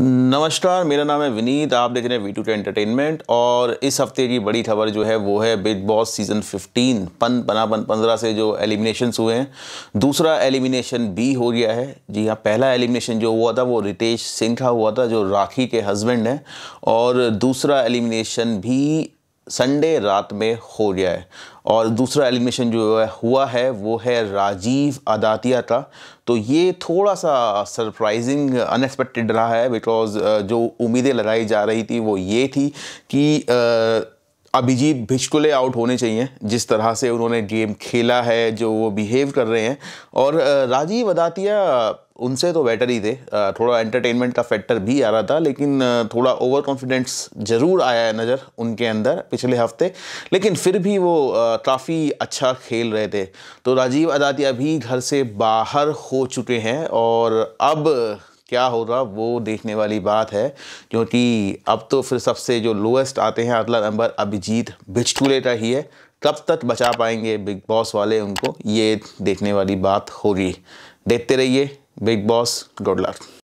नमस्कार मेरा नाम है विनीत आप देख रहे हैं वी टू एंटरटेनमेंट और इस हफ्ते की बड़ी खबर जो है वो है बिग बॉस सीज़न 15 पन पनापन पंद्रह से जो एलिमिनेशंस हुए हैं दूसरा एलिमिनेशन बी हो गया है जी हाँ पहला एलिमिनेशन जो हुआ था वो रितेश सिंह का हुआ था जो राखी के हस्बैंड हैं और दूसरा एलिमिनेशन भी संडे रात में हो गया है और दूसरा एलिमिनेशन जो है हुआ है वो है राजीव अदातिया का तो ये थोड़ा सा सरप्राइजिंग अनएक्सपेक्टेड रहा है बिकॉज जो उम्मीदें लगाई जा रही थी वो ये थी कि अभिजीत भिश्कुले आउट होने चाहिए जिस तरह से उन्होंने गेम खेला है जो वो बिहेव कर रहे हैं और राजीव अदातिया उनसे तो बेटर ही थे थोड़ा एंटरटेनमेंट का फैक्टर भी आ रहा था लेकिन थोड़ा ओवर कॉन्फिडेंस ज़रूर आया है नज़र उनके अंदर पिछले हफ्ते लेकिन फिर भी वो काफ़ी अच्छा खेल रहे थे तो राजीव अदातिया भी घर से बाहर हो चुके हैं और अब क्या हो रहा वो देखने वाली बात है क्योंकि अब तो फिर सबसे जो लोएस्ट आते हैं अगला नंबर अभिजीत बिचटूले का ही है कब तक बचा पाएंगे बिग बॉस वाले उनको ये देखने वाली बात होगी देखते रहिए Big Boss, good luck.